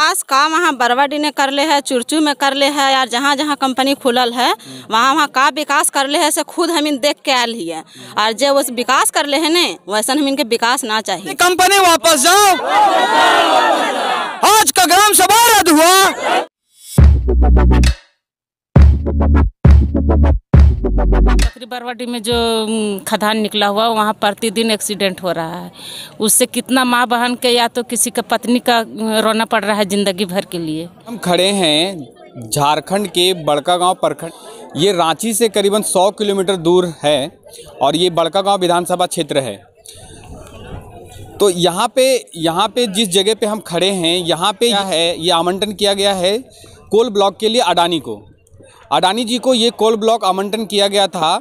विकास काम वहाँ बरवाडी ने कर ले है चुरचू में कर ले है यार जहाँ जहाँ कंपनी खुलल है वहाँ वहाँ का विकास कर ले है से खुद हम इन देख के आयल है और जब उस विकास कर ले है ने वैसा हम इनके विकास ना चाहिए कंपनी वापस जाओ आज का ग्राम सभा रद्द हुआ बकरी बरवाडी में जो खदान निकला हुआ वहाँ प्रतिदिन एक्सीडेंट हो रहा है उससे कितना माँ बहन के या तो किसी का पत्नी का रोना पड़ रहा है ज़िंदगी भर के लिए हम खड़े हैं झारखंड के बड़का गांव प्रखंड ये रांची से करीबन 100 किलोमीटर दूर है और ये बड़का गांव विधानसभा क्षेत्र है तो यहाँ पे यहाँ पे जिस जगह पे हम खड़े हैं यहाँ पे है ये आमंत्रण किया गया है कोल ब्लॉक के लिए अडानी को अडानी जी को ये कोल ब्लॉक आवंटन किया गया था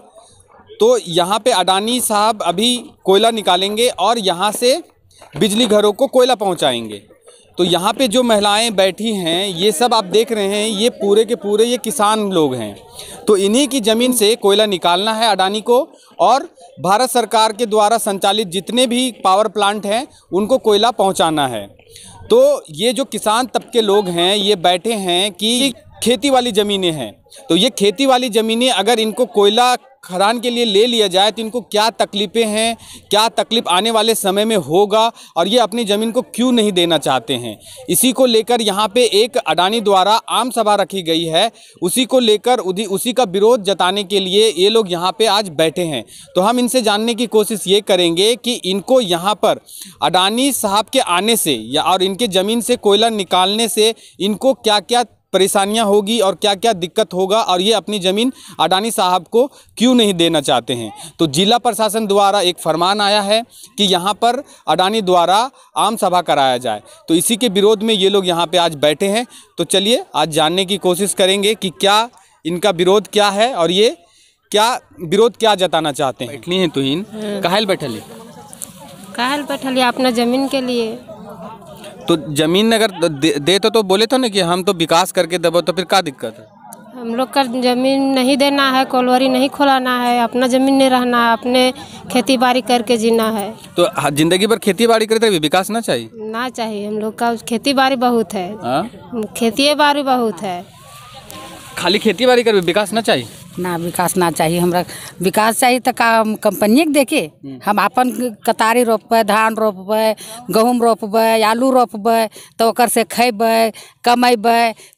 तो यहाँ पे अडानी साहब अभी कोयला निकालेंगे और यहाँ से बिजली घरों को कोयला पहुँचाएंगे तो यहाँ पे जो महिलाएं बैठी हैं ये सब आप देख रहे हैं ये पूरे के पूरे ये किसान लोग हैं तो इन्हीं की ज़मीन से कोयला निकालना है अडानी को और भारत सरकार के द्वारा संचालित जितने भी पावर प्लांट हैं उनको कोयला पहुंचाना है तो ये जो किसान तबके लोग हैं ये बैठे हैं कि खेती वाली ज़मीनें हैं तो ये खेती वाली ज़मीनें अगर इनको कोयला खदान के लिए ले लिया जाए तो इनको क्या तकलीफ़ें हैं क्या तकलीफ आने वाले समय में होगा और ये अपनी ज़मीन को क्यों नहीं देना चाहते हैं इसी को लेकर यहाँ पे एक अडानी द्वारा आम सभा रखी गई है उसी को लेकर उसी का विरोध जताने के लिए ये लोग यहाँ पे आज बैठे हैं तो हम इनसे जानने की कोशिश ये करेंगे कि इनको यहाँ पर अडानी साहब के आने से या और इनके ज़मीन से कोयला निकालने से इनको क्या क्या परेशानियां होगी और क्या क्या दिक्कत होगा और ये अपनी ज़मीन अडानी साहब को क्यों नहीं देना चाहते हैं तो जिला प्रशासन द्वारा एक फरमान आया है कि यहाँ पर अडानी द्वारा आम सभा कराया जाए तो इसी के विरोध में ये लोग यहाँ पे आज बैठे हैं तो चलिए आज जानने की कोशिश करेंगे कि क्या इनका विरोध क्या है और ये क्या विरोध क्या जताना चाहते हैं इतनी है तुहिन तो कहल बैठल कहल बैठल अपना ज़मीन के लिए तो ज़मीन अगर दे, दे तो, तो बोले तो ना कि हम तो विकास करके दबो तो फिर क्या दिक्कत है हम लोग का ज़मीन नहीं देना है कोलवरी नहीं खोलाना है अपना ज़मीन नहीं रहना है अपने खेती बाड़ी करके जीना है तो ज़िंदगी भर खेती बाड़ी करते भी विकास ना चाहिए ना चाहिए हम लोग का खेती बाड़ी बहुत है हाँ? खेती बाड़ी बहुत है खाली खेती बाड़ी कर विकास ना चाहिए ना विकास ना चाहिए हमरा विकास चाहिए तो हम कंपनिए के देखे हम्म। हम अपन कतारी रोपब धान रोपब गहूम रोपब आलू रोपब तो से खेब कमेब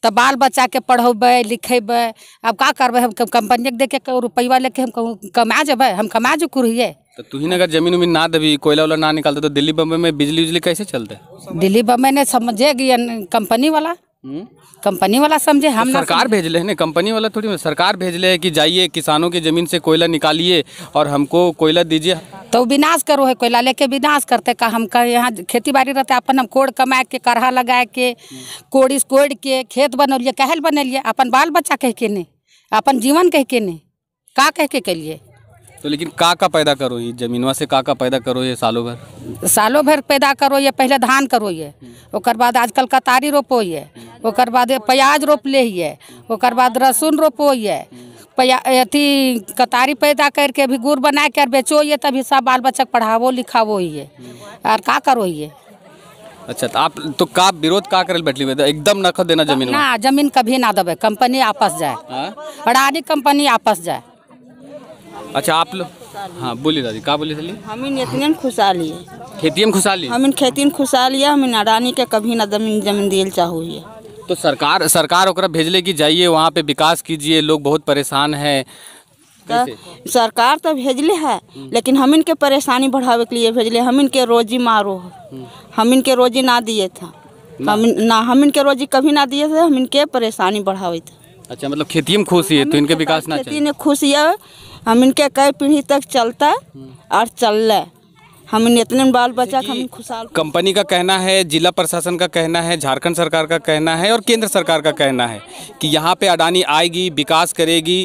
तो बाल बच्चा के पढ़ब लिखेब अब का करब हम कंपनिए के देखे रुपया लेके हम कमा जब हम कमा जो हिए तो तुहिन अगर जमीन उमीन ना देवी कोयला वाला ना निकालते तो दिल्ली बम्बई में बिजली उजली कैसे चलते दिल्ली बम्बई ने समझेगी कंपनी वाला हम्म? कंपनी वाला समझे तो हम तो सरकार भेज ले ना कंपनी वाला थोड़ी सरकार भेज ले कि जाइए किसानों की जमीन से कोयला निकालिए और हमको कोयला दीजिए तो विनाश करो है कोयला लेके विनाश करते का हम का यहाँ खेती बाड़ी रहते अपन हम कोड़ कमा के करहा लगा के कोड़ी कोड़ के खेत बनौलिए कहल बनौलिए अपन बाल बच्चा कह के नहीं अपन जीवन कह के नहीं का कह के करिए तो लेकिन का का पैदा करो ये जमीनवा से का का पैदा करो ये सालों भर सालों भर पैदा करो ये पहले धान करो ये और हम्म। बाद आजकल कतारी रोपो ये हम्म। ओकर बाद प्याज रोप ले है ओकर बाद लहसुन रोपो है अथी कतारी पैदा करके भी गुड़ बना कर बेचो ये तभी सब बाल बच्चा पढ़ावो लिखावो है और का करो ये अच्छा तो आप तो का विरोध का करल बैठली तो एकदम न खो देना जमीन ना जमीन कभी ना दबे कंपनी आपस जाए अडानी हाँ? कंपनी आपस जाए अच्छा आप लोग हाँ बोली दादी का बोली दादी हम इन इतने खुशहाली खेती में खुशहाली हम इन खेती में खुशहाली है हम इन अडानी के कभी ना जमीन जमीन दिल चाहू तो सरकार सरकार ओकरा भेजले कि जाइए वहाँ पे विकास कीजिए लोग बहुत परेशान है तो सरकार तो भेजले है लेकिन हम इनके परेशानी बढ़ावे के लिए भेजले हम इनके रोजी मारो हम्म। हम इनके रोजी ना दिए था ना। हम ना हम इनके रोजी कभी ना दिए थे हम इनके परेशानी बढ़ावे थे अच्छा मतलब खेती में खुशी है तो इनके विकास ना खेती में खुशी है हम इनके कई पीढ़ी तक चलता हम्म। और चल रहा हम इतने बाल बचा हम खुशहाल कंपनी का कहना है जिला प्रशासन का कहना है झारखंड सरकार का कहना है और केंद्र सरकार का कहना है कि यहाँ पे अडानी आएगी विकास करेगी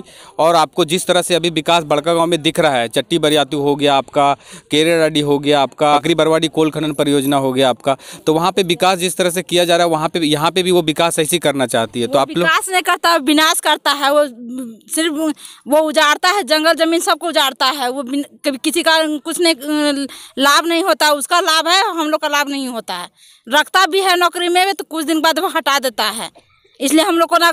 और आपको जिस तरह से अभी विकास बड़का गांव में दिख रहा है चट्टी बरियातू हो गया आपका केरेडाडी हो गया आपका आखिरी बरवाडी कोल खनन परियोजना हो गया आपका तो वहाँ पे विकास जिस तरह से किया जा रहा है वहाँ पे यहाँ पे भी वो विकास ऐसी करना चाहती है तो आप लोग विकास नहीं करता विनाश करता है वो सिर्फ वो उजाड़ता है जंगल जमीन सबको उजाड़ता है वो किसी का कुछ नहीं लाभ नहीं होता उसका लाभ है हम लोग का लाभ नहीं होता है रखता भी है नौकरी में तो कुछ दिन बाद वो हटा देता है इसलिए हम लोग को ना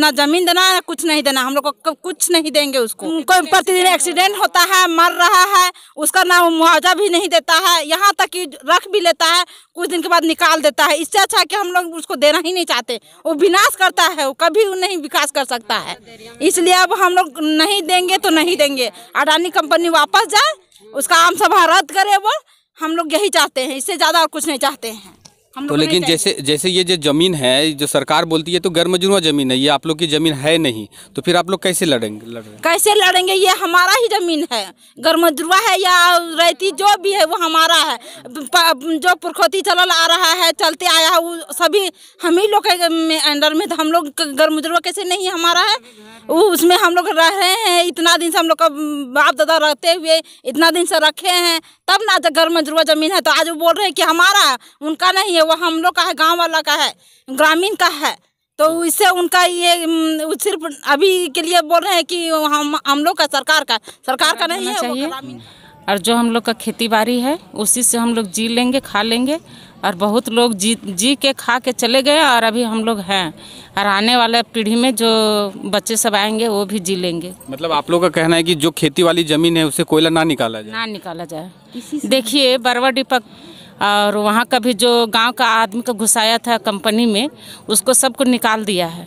ना जमीन देना ना कुछ नहीं देना हम लोग को कुछ नहीं देंगे उसको हम्म, कोई प्रतिदिन एक्सीडेंट होता है मर रहा है उसका ना मुआवजा भी नहीं देता है यहाँ तक कि रख भी लेता है कुछ दिन के बाद निकाल देता है इससे अच्छा कि हम लोग उसको देना ही नहीं चाहते वो विनाश करता है वो कभी वो नहीं विकास कर सकता है इसलिए अब हम लोग नहीं देंगे तो नहीं देंगे अडानी कंपनी वापस जाए उसका आम सभा रद्द करे वो हम लोग यही चाहते हैं इससे ज़्यादा और कुछ नहीं चाहते हैं हम तो लेकिन जैसे जैसे ये जो जमीन है जो सरकार बोलती है तो गैर मजनुआ जमीन है ये आप लोग की जमीन है नहीं तो फिर आप लोग कैसे लड़ेंगे लड़ कैसे लड़ेंगे ये हमारा ही जमीन है गैर मजनुआ है या रहती जो भी है वो हमारा है जो पुरखोती चलल आ रहा है चलते आया है वो सभी हम ही लोग के अंडर में तो हम लोग गैर मजनुआ कैसे नहीं हमारा है वो उसमें हम लोग रह रहे हैं इतना दिन से हम लोग का बाप दादा रहते हुए इतना दिन से रखे हैं तब ना घर मजरुआ जमीन है तो आज वो बोल रहे हैं कि हमारा उनका नहीं है वो हम लोग का है गाँव वाला का है ग्रामीण का है तो इससे उनका ये सिर्फ अभी के लिए बोल रहे हैं कि हम हम लोग का सरकार का सरकार का नहीं है चाहिए और जो हम लोग का खेती बाड़ी है उसी से हम लोग जी लेंगे खा लेंगे और बहुत लोग जी जी के खा के चले गए और अभी हम लोग हैं और आने वाले पीढ़ी में जो बच्चे सब आएंगे वो भी जी लेंगे मतलब आप लोग का कहना है कि जो खेती वाली ज़मीन है उसे कोयला ना निकाला जाए ना निकाला जाए देखिए बरवा डिपक और वहाँ का भी जो गांव का आदमी को घुसाया था कंपनी में उसको सबको निकाल दिया है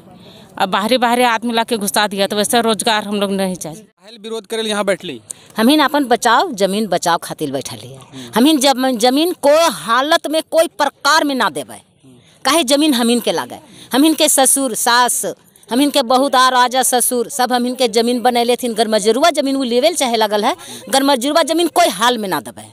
अब बाहरी बाहरी आदमी ला के घुसा दिया तो वैसे रोजगार हम लोग नहीं चाहिए विरोध करे यहाँ बैठली हमीन अपन बचाव जमीन बचाव खातिर बैठल है हमीन जब जमीन को हालत में कोई प्रकार में ना देवे कहे जमीन हमीन के लागे हमीन के ससुर सास हमीन के आ राजा ससुर सब हमीन के जमीन बनैले थी गरमजरुआ जमीन वो लेवल चाहे लगल है गरमजरुआ जमीन कोई हाल में ना देवे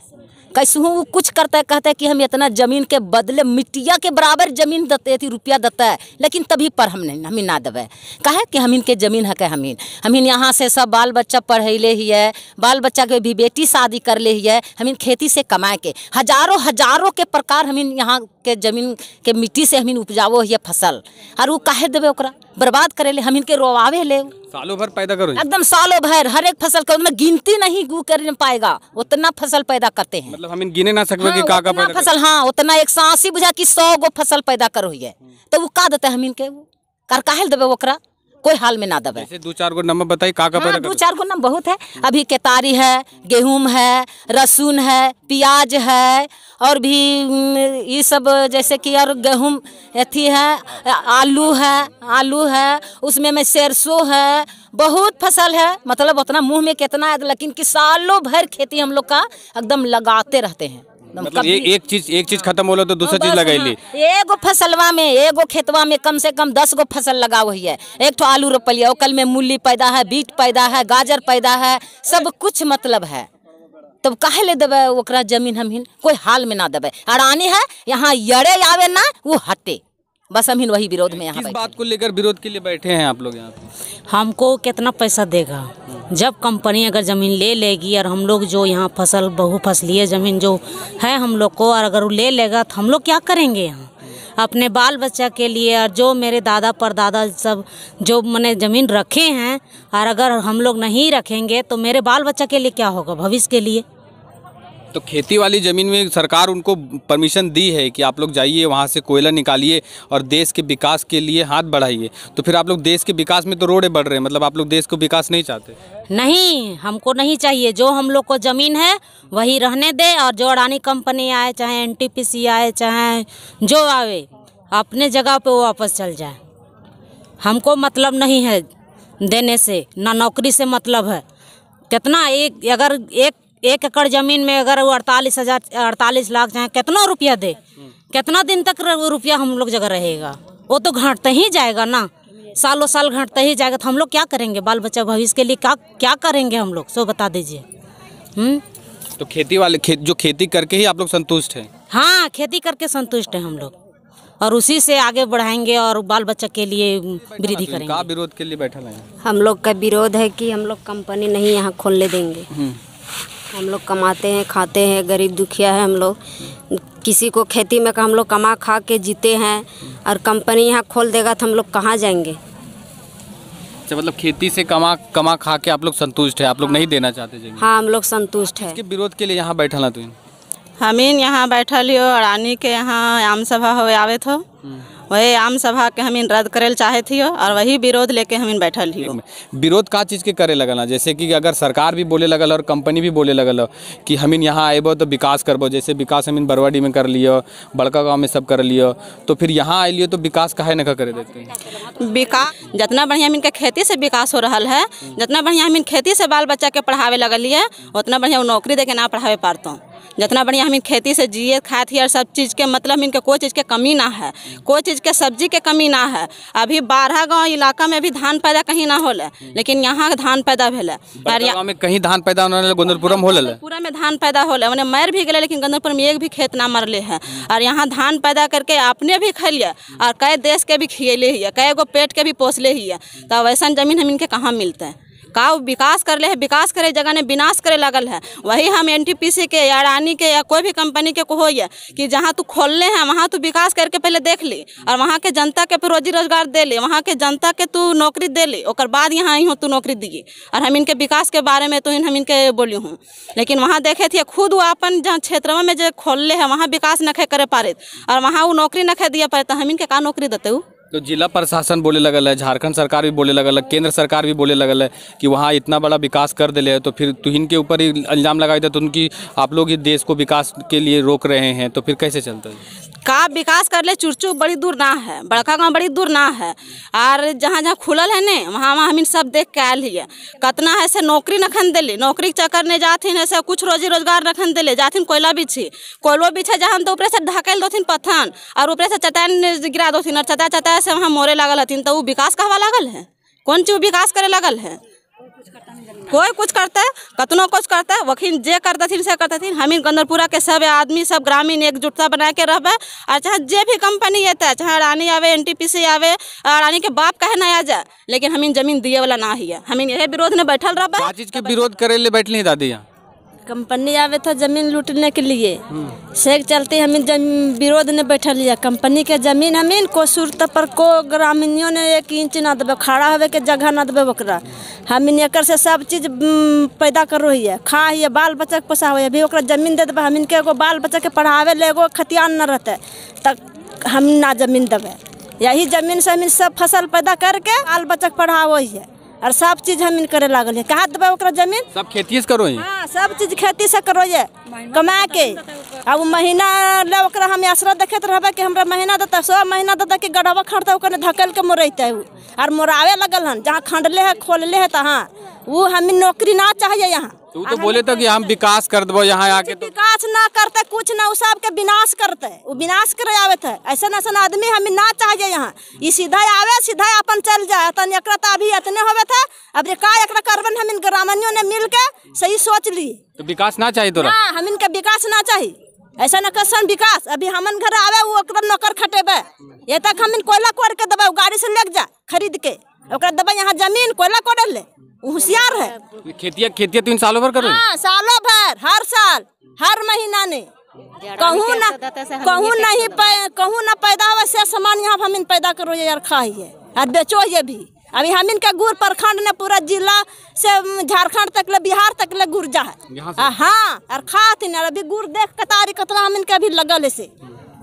वो कुछ करता है कहता है कि हम इतना ज़मीन के बदले मिट्टिया के बराबर ज़मीन देते थी रुपया देता है लेकिन तभी पर हम नहीं हमें ना देवे कहे कि हम इनके ज़मीन हक है हम हमीन यहाँ से सब बाल बच्चा पढ़ैले ही है बाल बच्चा के भी बेटी शादी कर ले ही है हमीन खेती से कमाए के हजारों हजारों के प्रकार हमीन यहाँ के ज़मीन के मिट्टी से हमीन उपजाओ ही है फसल और वो कहे देवे ओकरा बर्बाद करे ले हम इनके रोवावे ले सालों भर पैदा करो एकदम सालों भर हर एक फसल का मतलब गिनती नहीं गु कर पाएगा उतना फसल पैदा करते हैं मतलब हम इन गिने ना सकते हाँ, का का पैदा फसल हाँ उतना एक सांस ही बुझा की सौ गो फसल पैदा करो ये तो वो का देते हम इनके वो कर काहे देवे वो करा कोई हाल में ना दबे दो चार गो नंबर बताइए का का हाँ, दो चार गो नंबर बहुत है अभी केतारी है गेहूं है रसून है प्याज है और भी ये सब जैसे कि और गेहूं अथी है आलू है आलू है उसमें में सरसों है बहुत फसल है मतलब उतना मुंह में कितना है लेकिन कि सालों भर खेती हम लोग का एकदम लगाते रहते हैं मतलब ये मतलब एक चीज एक चीज खत्म हो तो दूसरा तो चीज ली एगो फसलवा में एगो खेतवा में कम से कम दस गो फसल लगा हुई है एक तो आलू रोपलिया कल में मूली पैदा है बीट पैदा है गाजर पैदा है सब कुछ मतलब है तब कहे ले देवे जमीन हमीन कोई हाल में ना देवे अड़ानी है यहाँ यड़े आवे ना वो हटे बस हम ही वही विरोध में यहाँ बात को लेकर विरोध के लिए बैठे हैं आप लोग यहाँ हमको कितना पैसा देगा जब कंपनी अगर ज़मीन ले लेगी और हम लोग जो यहाँ फसल बहु फसलीय ज़मीन जो है हम लोग को और अगर वो ले लेगा तो हम लोग क्या करेंगे यहाँ अपने बाल बच्चा के लिए और जो मेरे दादा परदादा सब जो मैंने ज़मीन रखे हैं और अगर हम लोग नहीं रखेंगे तो मेरे बाल बच्चा के लिए क्या होगा भविष्य के लिए तो खेती वाली ज़मीन में सरकार उनको परमिशन दी है कि आप लोग जाइए वहाँ से कोयला निकालिए और देश के विकास के लिए हाथ बढ़ाइए तो फिर आप लोग देश के विकास में तो रोडें बढ़ रहे हैं मतलब आप लोग देश को विकास नहीं चाहते नहीं हमको नहीं चाहिए जो हम लोग को ज़मीन है वही रहने दे और जो अडानी कंपनी आए चाहे एन आए चाहे जो आवे अपने जगह पे वो वापस चल जाए हमको मतलब नहीं है देने से ना नौकरी से मतलब है कितना एक अगर एक एक एकड़ जमीन में अगर वो अड़तालीस हजार अड़तालीस लाख चाहे कितना रुपया दे कितना दिन तक वो रुपया हम लोग जगह रहेगा वो तो घटता ही जाएगा ना सालों साल घटता ही जाएगा तो हम लोग क्या करेंगे बाल बच्चा भविष्य के लिए क्या क्या करेंगे हम लोग सो बता दीजिए हम्म? तो खेती वाले खे, जो खेती करके ही आप लोग संतुष्ट हैं हाँ खेती करके संतुष्ट हैं हम लोग और उसी से आगे बढ़ाएंगे और बाल बच्चा के लिए वृद्धि करेंगे का विरोध के लिए बैठा है हम लोग का विरोध है कि हम लोग कंपनी नहीं यहाँ खोलने देंगे हम्म। हम लोग कमाते हैं खाते हैं गरीब दुखिया है हम लोग किसी को खेती में हम लोग कमा खा के जीते हैं और कंपनी यहाँ खोल देगा तो हम लोग कहाँ जाएंगे अच्छा मतलब खेती से कमा कमा खा के आप लोग संतुष्ट है आप लोग नहीं देना चाहते हाँ हम लोग संतुष्ट है विरोध के लिए यहाँ बैठा ना तुम हमीन यहाँ बैठल हो रानी के यहाँ आम सभा हो आवे थो हम्म। वही आम सभा के हम रद्द करे चाहे थी और वही विरोध लेके हम बैठल ही विरोध का चीज़ के करे लगल जैसे कि अगर सरकार भी बोले लगल और कंपनी भी बोले लगल कि हम यहाँ आएब तो विकास करबो जैसे विकास हम बरवाडी में कर लियो बड़का गाँव में सब कर लियो तो फिर यहाँ आए लियो तो विकास कहा न करे देते विकास जितना बढ़िया इनके खेती से विकास हो रहा है जितना बढ़िया हम खेती से बाल बच्चा के पढ़ावे लगल है उतना बढ़िया नौकरी दे के ना पढ़ावे पारतों जितना बढ़िया हम खेती से जिए खात और सब चीज़ के मतलब इनके कोई चीज़ के कमी ना है कोई चीज़ के सब्जी के कमी ना है अभी बारह गाँव इलाका में भी धान पैदा कहीं ना होल लेकिन यहाँ धान पैदा भेल और कहीं धान पैदा गोंदलपुरम होल पूरा में धान पैदा होल उन्हें मर भी गए लेकिन गोंदलपुर में एक भी खेत ना मरले है और यहाँ धान पैदा करके अपने भी खेलिए और कई देश के भी खियले ही है कई गो पेट के भी पोसले ही है तब ऐसा जमीन हम इनके कहाँ मिलते हैं का विकास कर ले है विकास करे जगह ने विनाश करे लगल है वही हम एन के या रानी के या कोई भी कंपनी के को हो कि जहाँ तू ले हैं वहाँ तू विकास करके पहले देख ली और वहाँ के जनता के फिर रोजी रोजगार दे ली वहाँ के जनता के तू नौकरी दे ली और बाद यहाँ आई हो तू नौकरी दी और हम इनके विकास के बारे में तो इन हम इनके बोली हूँ लेकिन वहाँ देखे थे खुद वो अपन जहाँ क्षेत्र में जो ले है वहाँ विकास नखे करे पा रहे और वहाँ वो नौकरी नखे दिए पाए तो हम इनके का नौकरी देते हूँ तो जिला प्रशासन बोले लगल है झारखंड सरकार भी बोले लगल है केंद्र सरकार भी बोले लगल है कि वहाँ इतना बड़ा विकास कर दिले है तो फिर तुहिन के ऊपर ही इल्ज़ाम थे तो उनकी आप लोग ही देश को विकास के लिए रोक रहे हैं तो फिर कैसे चलता है का विकास कर ले चुरचू बड़ी दूर ना है बड़का गाँव बड़ी दूर ना है और जहाँ जहाँ खुलल है ने वहाँ वहाँ हम सब देख के आयल है कतना है से नौकरी नखन दिली नौकरी के चक्कर ने जाथिन ऐसे कुछ रोजी रोजगार नखन दिले जाथिन कोयला भी छी कोयलो भी जहाँ तो ऊपर से ढकेल दो पथन और ऊपर से चटैन गिरा दो और चटा चटा पहले से वहाँ मोरे लागल हथिन तो विकास कहवा लागल है कौन चीज विकास करे लागल है कोई कुछ करते है कतनो कुछ करते है वकील जे करते थी से करते थी हमीन गंदरपुरा के सब आदमी सब ग्रामीण एकजुटता बना के रहबे और चाहे जे भी कंपनी अत चाहे रानी आवे एनटीपीसी आवे रानी के बाप कहे ना आ जाए लेकिन हमीन जमीन दिए वाला ना ही है हमीन यही विरोध में बैठल रहबे चीज के विरोध करे ले बैठली दादी यहाँ कंपनी आवे था तो जमीन लूटने के लिए से चलते हम विरोध ने बैठल लिया कंपनी के जमीन हमीन को सुरत पर को ग्रामीणियों ने एक इंच ना देवे खड़ा होवे के जगह ना देवे हम हमीन एकर से सब चीज पैदा कर रही है खा है बाल बच्चा के पोसा हुआ अभी ओकरा जमीन दे देवे हम इनके एगो बाल बच्चा के पढ़ावे ले एगो खतियान न रहते तब हम ना जमीन देवे यही जमीन से हम सब फसल पैदा करके बाल बच्चा के पढ़ावे है और सब चीज हम करे लागल है कहाँ देवे जमीन सब खेती से करो हाँ सब चीज खेती से करो ये कमा के अब महीना ले हम आसरा देखते रहबे कि हमरा महीना देता सौ महीना देता कि गढ़वा खड़ता धकल के मोरते और मोरावे लगल हन जहाँ खंडले है खोलले है तहाँ वो हमें नौकरी ना चाहिए यहाँ तू तो, तो बोले तो कि हम विकास कर दो यहाँ आके तो विकास ना करते कुछ ना उस के विनाश करते वो विनाश कर आवे थे ऐसा ऐसा आदमी हमें ना चाहिए यहाँ ये सीधा आवे सीधा अपन चल जाए तन एक अभी इतने होवे थे अब का एक करबन हम ग्रामीणों ने मिल के सही सोच ली तो विकास ना चाहिए तो हम इनके विकास ना चाहिए ऐसा न कसन विकास अभी हमन घर आवे वो नौकर खटेबे ये तक हम इन कोयला कोर के दबा गाड़ी से लग जा खरीद के दबा यहाँ जमीन कोयला कोरल ले होशियार है खेती खेती तीन सालों भर करो हाँ, सालों भर हर साल हर महीना ने कहूँ ना तो कहूँ नहीं कहूँ ना पैदा हुआ से सामान यहाँ हम इन पैदा करो ये यार खा ही है और बेचो ये भी अभी हम इनका गुर प्रखंड ने पूरा जिला से झारखंड तक ले बिहार तक ले गुर जा है हाँ और खाते ना अभी गुर देख कतारी कतरा हम इनके अभी लगल से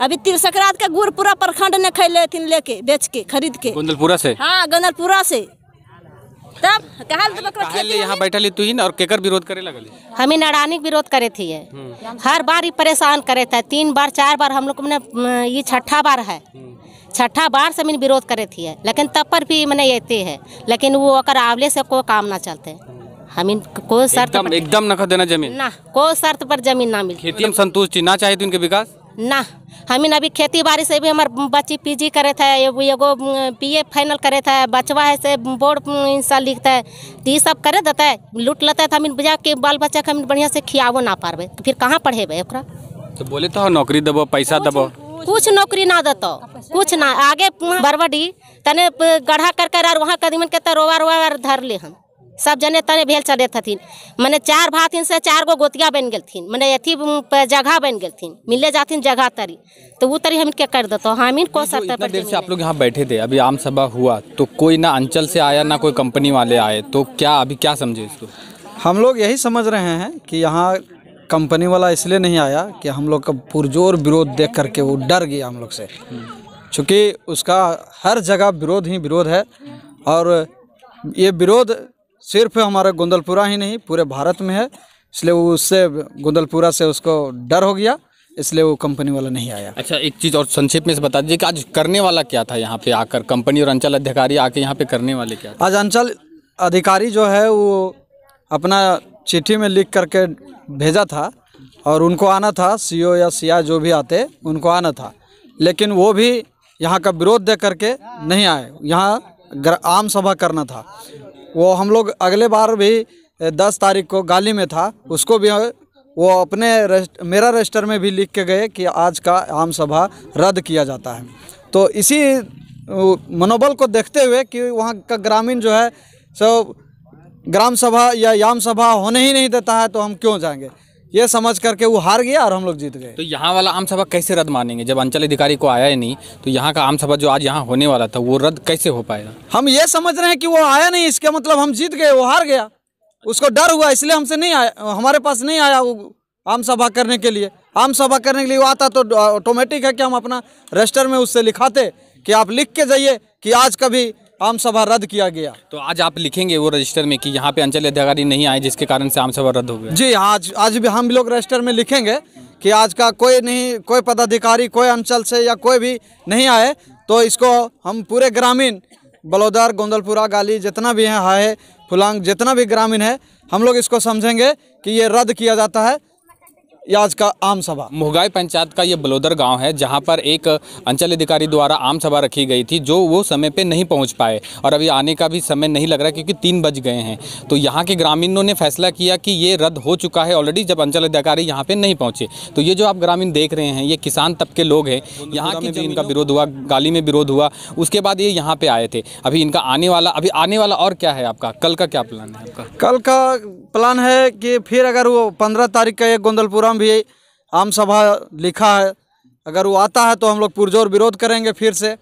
अभी तिल संक्रांत का गुड़ पूरा प्रखंड ने खेले थी लेके बेच के खरीद के गंदलपुरा से हाँ गंदलपुरा से तब कहा तो बकरा कहल यहाँ बैठल तू ही और केकर विरोध करे लगल हम नड़ानी विरोध करे थी हम्म। हर बार ही परेशान करे थे तीन बार चार बार हम लोग ने ये छठा बार है हम्म। छठा बार से मैंने विरोध करे थी लेकिन तब पर भी मैंने ये है लेकिन वो अगर आवले से कोई काम ना चलते हमीन कोई शर्त एकदम नखा देना जमीन ना कोई शर्त पर जमीन ना मिलती खेती में मतलब- संतुष्टि ना चाहिए उनके तो विकास ना हमीन अभी खेती बाड़ी से भी हमारे बच्ची पीजी करे थे एगो ए फाइनल करे थे बचवा है से बोर्ड इंसान लिखते है तो ये सब करे देते लूट लेते तो हमीन बुझा कि बाल बच्चा के हम बढ़िया से खियाबो ना तो फिर कहाँ पढ़ेबे तो बोले तो नौकरी देबो पैसा देबो कुछ नौकरी ना देतो कुछ ना आगे बरबडी तने गढ़ा कर कर वहाँ कदीमन के तो रोवा रोवा धर ले हम सब जने तने भेल चढ़े थी मैंने चार भाथिन से चार गो गोतिया बन गल थी मैंने अथी जगह बन गए थी मिले जाथिन जगह तरी तो वो तरी हम क्या कर देते हम को सर पर देर से आप लोग यहाँ बैठे थे अभी आम सभा हुआ तो कोई ना अंचल से आया ना कोई कंपनी वाले आए तो क्या अभी क्या समझे इसको हम लोग यही समझ रहे हैं कि यहाँ कंपनी वाला इसलिए नहीं आया कि हम लोग का पुरजोर विरोध देख करके वो डर गया हम लोग से चूँकि उसका हर जगह विरोध ही विरोध है और ये विरोध सिर्फ हमारा गोंदलपुरा ही नहीं पूरे भारत में है इसलिए वो उससे गोंदलपुरा से उसको डर हो गया इसलिए वो कंपनी वाला नहीं आया अच्छा एक चीज़ और संक्षेप में से बता दीजिए कि आज करने वाला क्या था यहाँ पे आकर कंपनी और अंचल अधिकारी आके यहाँ पे करने वाले क्या आज अंचल अधिकारी जो है वो अपना चिट्ठी में लिख करके भेजा था और उनको आना था सी या सी जो भी आते उनको आना था लेकिन वो भी यहाँ का विरोध दे करके नहीं आए यहाँ आम सभा करना था वो हम लोग अगले बार भी दस तारीख को गाली में था उसको भी वो अपने रेस्ट, मेरा रजिस्टर में भी लिख के गए कि आज का आम सभा रद्द किया जाता है तो इसी मनोबल को देखते हुए कि वहाँ का ग्रामीण जो है सब ग्राम सभा या याम सभा होने ही नहीं देता है तो हम क्यों जाएंगे ये समझ करके वो हार गया और हम लोग जीत गए तो यहाँ वाला आम सभा कैसे रद्द मानेंगे जब अंचल अधिकारी को आया ही नहीं तो यहाँ का आम सभा जो आज यहाँ होने वाला था वो रद्द कैसे हो पाएगा हम ये समझ रहे हैं कि वो आया नहीं इसके मतलब हम जीत गए वो हार गया उसको डर हुआ इसलिए हमसे नहीं आया हमारे पास नहीं आया वो आम सभा करने के लिए आम सभा करने के लिए वो आता तो ऑटोमेटिक है कि हम अपना रजिस्टर में उससे लिखाते कि आप लिख के जाइए कि आज कभी आम सभा रद्द किया गया तो आज आप लिखेंगे वो रजिस्टर में कि यहाँ पे अंचल अधिकारी नहीं आए जिसके कारण से आम सभा रद्द हो गई जी आज आज भी हम लोग रजिस्टर में लिखेंगे कि आज का कोई नहीं कोई पदाधिकारी कोई अंचल से या कोई भी नहीं आए तो इसको हम पूरे ग्रामीण बलौदार गोंदलपुरा गाली जितना भी है हाय फुलांग जितना भी ग्रामीण है हम लोग इसको समझेंगे कि ये रद्द किया जाता है या आज का आम सभा मोहगाई पंचायत का ये बलोदर गांव है जहां पर एक अंचल अधिकारी द्वारा आम सभा रखी गई थी जो वो समय पे नहीं पहुंच पाए और अभी आने का भी समय नहीं लग रहा क्योंकि तीन बज गए हैं तो यहाँ के ग्रामीणों ने फैसला किया कि ये रद्द हो चुका है ऑलरेडी जब अंचल अधिकारी यहाँ पर नहीं पहुँचे तो ये जो आप ग्रामीण देख रहे हैं ये किसान तबके लोग हैं यहाँ के जो इनका विरोध हुआ गाली में विरोध हुआ उसके बाद ये यहाँ पर आए थे अभी इनका आने वाला अभी आने वाला और क्या है आपका कल का क्या प्लान है आपका कल का प्लान है कि फिर अगर वो पंद्रह तारीख का एक गोंदलपुरा में भी आम सभा लिखा है अगर वो आता है तो हम लोग पुरजोर विरोध करेंगे फिर से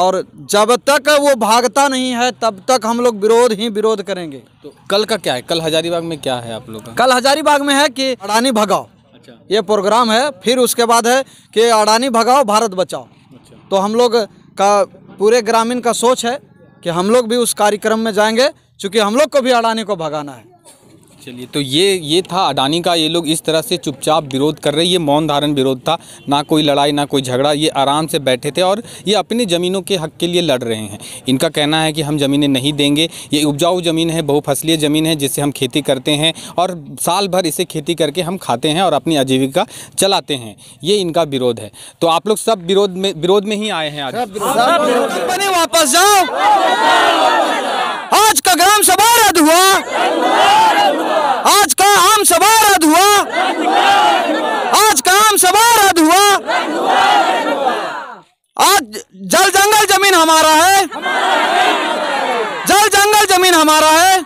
और जब तक वो भागता नहीं है तब तक हम लोग विरोध ही विरोध करेंगे तो कल का क्या है कल हजारीबाग में क्या है आप लोग कल हजारीबाग में है कि अडानी भगाओ अच्छा ये प्रोग्राम है फिर उसके बाद है कि अडानी भगाओ भारत बचाओ अच्छा। तो हम लोग का पूरे ग्रामीण का सोच है कि हम लोग भी उस कार्यक्रम में जाएंगे क्योंकि हम लोग को भी अडानी को भगाना है चलिए तो ये ये था अडानी का ये लोग इस तरह से चुपचाप विरोध कर रहे ये मौन धारण विरोध था ना कोई लड़ाई ना कोई झगड़ा ये आराम से बैठे थे और ये अपनी ज़मीनों के हक के लिए लड़ रहे हैं इनका कहना है कि हम ज़मीनें नहीं देंगे ये उपजाऊ ज़मीन है बहुफसलीय ज़मीन है जिससे हम खेती करते हैं और साल भर इसे खेती करके हम खाते हैं और अपनी आजीविका चलाते हैं ये इनका विरोध है तो आप लोग सब विरोध में विरोध में ही आए हैं आज वापस जाओ आज का ग्राम सभा रद्द हुआ आज का आम सभा रद्द हुआ आज का आम सभा रद्द हुआ आज जल जंगल जमीन हमारा है जल जंगल जमीन हमारा है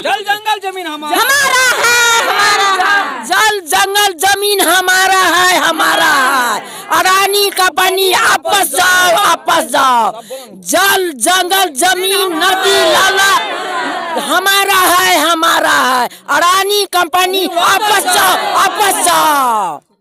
जल जंगल जमीन हमारा हमारा है हमारा जल जंगल जमीन हमारा है हमारा है अडानी का बनी आपस जाओ आपस जाओ जल जंगल जमीन नदी लाला हमारा है हमारा है अडानी कंपनी वापस जाओ वापस जाओ